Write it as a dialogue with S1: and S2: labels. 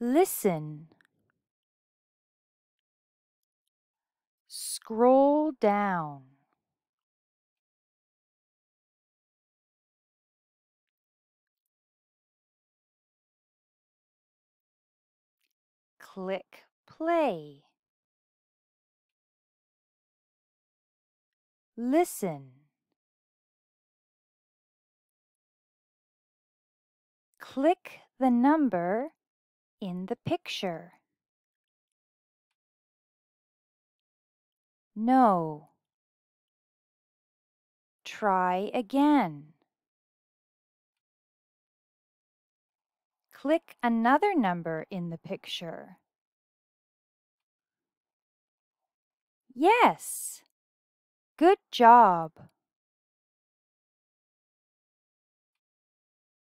S1: Listen. Scroll down. Click play. Listen. Click the number in the picture? No. Try
S2: again. Click another number in the picture. Yes. Good job.